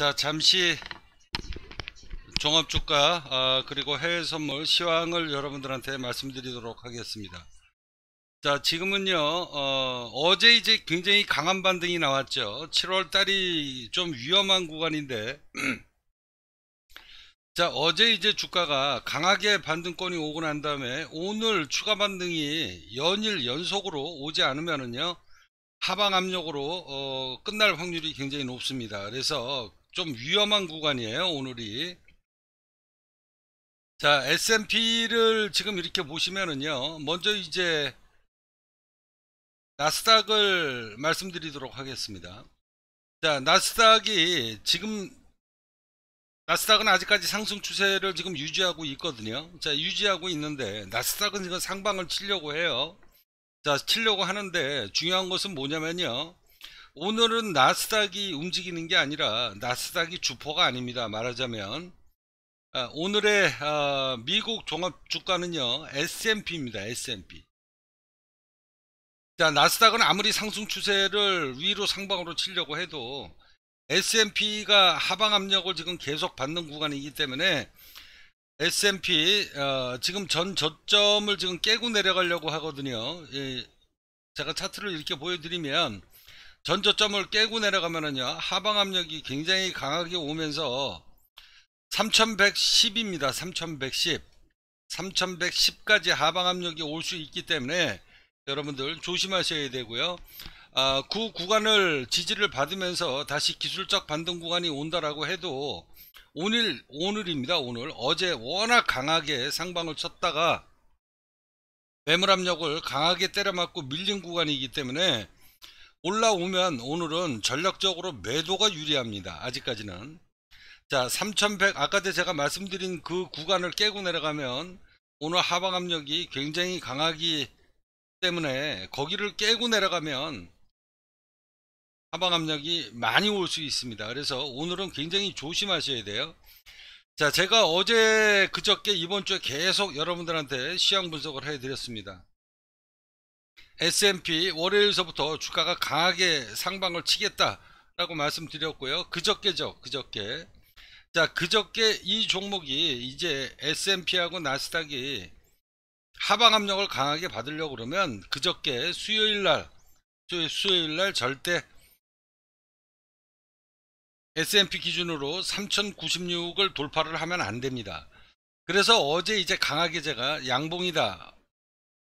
자 잠시 종합주가 아, 그리고 해외선물 시황을 여러분들한테 말씀드리도록 하겠습니다 자 지금은요 어, 제 이제 굉장히 강한 반등이 나왔죠 7월달이 좀 위험한 구간인데 자 어제 이제 주가가 강하게 반등권이 오고 난 다음에 오늘 추가 반등이 연일 연속으로 오지 않으면은요 하방 압력으로 어, 끝날 확률이 굉장히 높습니다 그래서 좀 위험한 구간이에요 오늘이 자 S&P를 지금 이렇게 보시면은요 먼저 이제 나스닥을 말씀드리도록 하겠습니다 자 나스닥이 지금 나스닥은 아직까지 상승 추세를 지금 유지하고 있거든요 자 유지하고 있는데 나스닥은 지금 상방을 치려고 해요 자 치려고 하는데 중요한 것은 뭐냐면요 오늘은 나스닥이 움직이는 게 아니라 나스닥이 주포가 아닙니다. 말하자면 아, 오늘의 아, 미국 종합 주가는요 S&P입니다. S&P. 자 나스닥은 아무리 상승 추세를 위로 상방으로 치려고 해도 S&P가 하방 압력을 지금 계속 받는 구간이기 때문에 S&P 어, 지금 전 저점을 지금 깨고 내려가려고 하거든요. 예, 제가 차트를 이렇게 보여드리면 전저점을 깨고 내려가면은요 하방 압력이 굉장히 강하게 오면서 3110입니다 3110 3110까지 하방 압력이 올 수 있기 때문에 여러분들 조심하셔야 되고요 아, 그 구간을 지지를 받으면서 다시 기술적 반등 구간이 온다라고 해도 오늘 오늘입니다 오늘 어제 워낙 강하게 상방을 쳤다가 매물 압력을 강하게 때려 맞고 밀린 구간이기 때문에 올라오면 오늘은 전략적으로 매도가 유리합니다. 아직까지는. 자, 3100 아까 도 제가 말씀드린 그 구간을 깨고 내려가면 오늘 하방 압력이 굉장히 강하기 때문에 거기를 깨고 내려가면 하방 압력이 많이 올 수 있습니다. 그래서 오늘은 굉장히 조심하셔야 돼요. 자, 제가 어제 그저께 이번 주에 계속 여러분들한테 시향 분석을 해드렸습니다. S&P 월요일서부터 주가가 강하게 상방을 치겠다라고 말씀드렸고요. 그저께죠. 그저께. 자, 그저께 이 종목이 이제 S&P하고 나스닥이 하방 압력을 강하게 받으려고 그러면 그저께 수요일 날 수요일 날 절대 S&P 기준으로 3096을 돌파를 하면 안 됩니다. 그래서 어제 이제 강하게 제가 양봉이다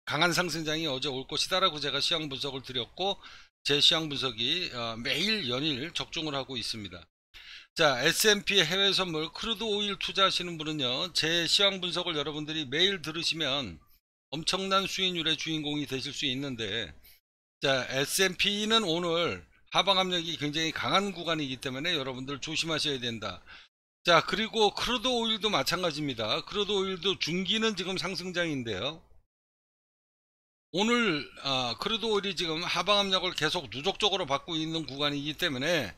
강한 상승장이 어제 올 것이다라고 제가 시황 분석을 드렸고 제 시황 분석이 어, 매일 연일 적중을 하고 있습니다. 자 S&P 해외 선물 크루드 오일 투자하시는 분은요 제 시황 분석을 여러분들이 매일 들으시면 엄청난 수익률의 주인공이 되실 수 있는데 자 S&P는 오늘 하방 압력이 굉장히 강한 구간이기 때문에 여러분들 조심하셔야 된다. 자 그리고 크루드 오일도 마찬가지입니다. 크루드 오일도 중기는 지금 상승장인데요. 오늘 아, 그래도 오일이 지금 하방 압력을 계속 누적적으로 받고 있는 구간이기 때문에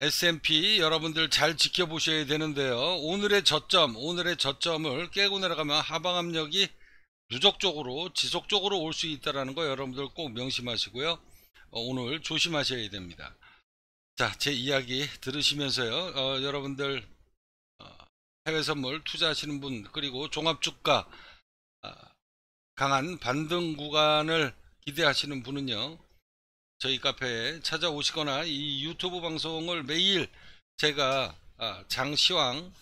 S&P 여러분들 잘 지켜보셔야 되는데요. 오늘의 저점, 오늘의 저점을 깨고 내려가면 하방 압력이 누적적으로 지속적으로 올 수 있다는 거 여러분들 꼭 명심하시고요. 어, 오늘 조심하셔야 됩니다. 자, 제 이야기 들으시면서요. 어, 여러분들 어, 해외 선물 투자하시는 분 그리고 종합주가 어, 강한 반등 구간을 기대하시는 분은요 저희 카페에 찾아오시거나 이 유튜브 방송을 매일 제가 아, 장시황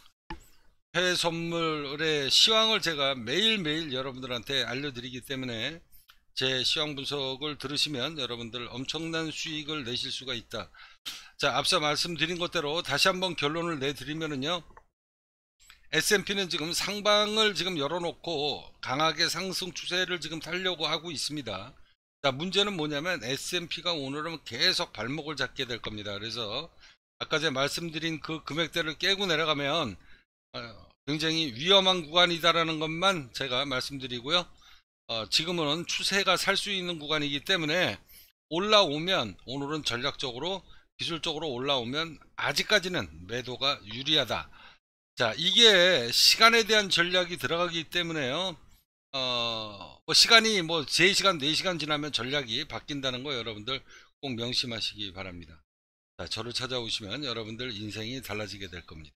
해외선물의 시황을 제가 매일매일 여러분들한테 알려드리기 때문에 제 시황 분석을 들으시면 여러분들 엄청난 수익을 내실 수가 있다 자 앞서 말씀드린 것대로 다시 한번 결론을 내드리면은요 S&P는 지금 상방을 지금 열어놓고 강하게 상승 추세를 지금 타려고 하고 있습니다. 자, 문제는 뭐냐면 S&P가 오늘은 계속 발목을 잡게 될 겁니다. 그래서 아까 제가 말씀드린 그 금액대를 깨고 내려가면 어, 굉장히 위험한 구간이다라는 것만 제가 말씀드리고요. 어, 지금은 추세가 살 수 있는 구간이기 때문에 올라오면 오늘은 전략적으로 기술적으로 올라오면 아직까지는 매도가 유리하다. 자 이게 시간에 대한 전략이 들어가기 때문에요 어, 뭐 시간이 뭐 3시간 4시간 지나면 전략이 바뀐다는 거 여러분들 꼭 명심하시기 바랍니다 자 저를 찾아오시면 여러분들 인생이 달라지게 될 겁니다